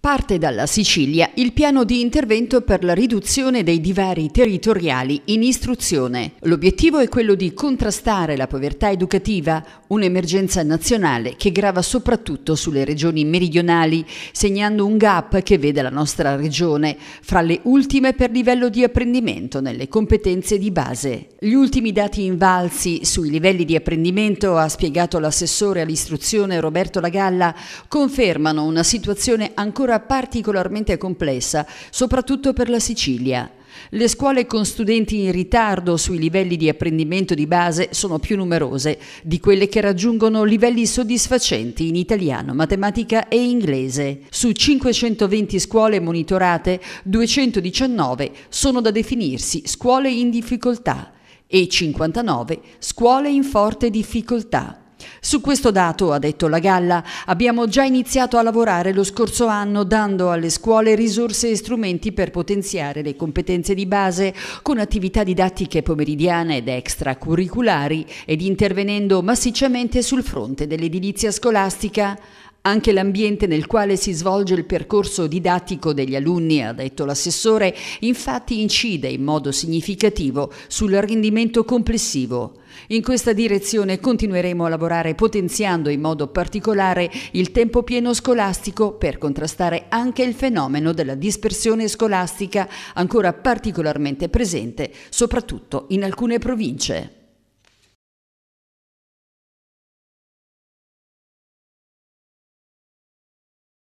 Parte dalla Sicilia il piano di intervento per la riduzione dei divari territoriali in istruzione. L'obiettivo è quello di contrastare la povertà educativa, un'emergenza nazionale che grava soprattutto sulle regioni meridionali, segnando un gap che vede la nostra regione fra le ultime per livello di apprendimento nelle competenze di base. Gli ultimi dati invalsi sui livelli di apprendimento, ha spiegato l'assessore all'istruzione Roberto Lagalla, confermano una situazione ancora ancora particolarmente complessa, soprattutto per la Sicilia. Le scuole con studenti in ritardo sui livelli di apprendimento di base sono più numerose di quelle che raggiungono livelli soddisfacenti in italiano, matematica e inglese. Su 520 scuole monitorate, 219 sono da definirsi scuole in difficoltà e 59 scuole in forte difficoltà. Su questo dato, ha detto la Galla, abbiamo già iniziato a lavorare lo scorso anno dando alle scuole risorse e strumenti per potenziare le competenze di base con attività didattiche pomeridiane ed extracurriculari ed intervenendo massicciamente sul fronte dell'edilizia scolastica. Anche l'ambiente nel quale si svolge il percorso didattico degli alunni, ha detto l'assessore, infatti incide in modo significativo sul rendimento complessivo. In questa direzione continueremo a lavorare potenziando in modo particolare il tempo pieno scolastico per contrastare anche il fenomeno della dispersione scolastica ancora particolarmente presente, soprattutto in alcune province.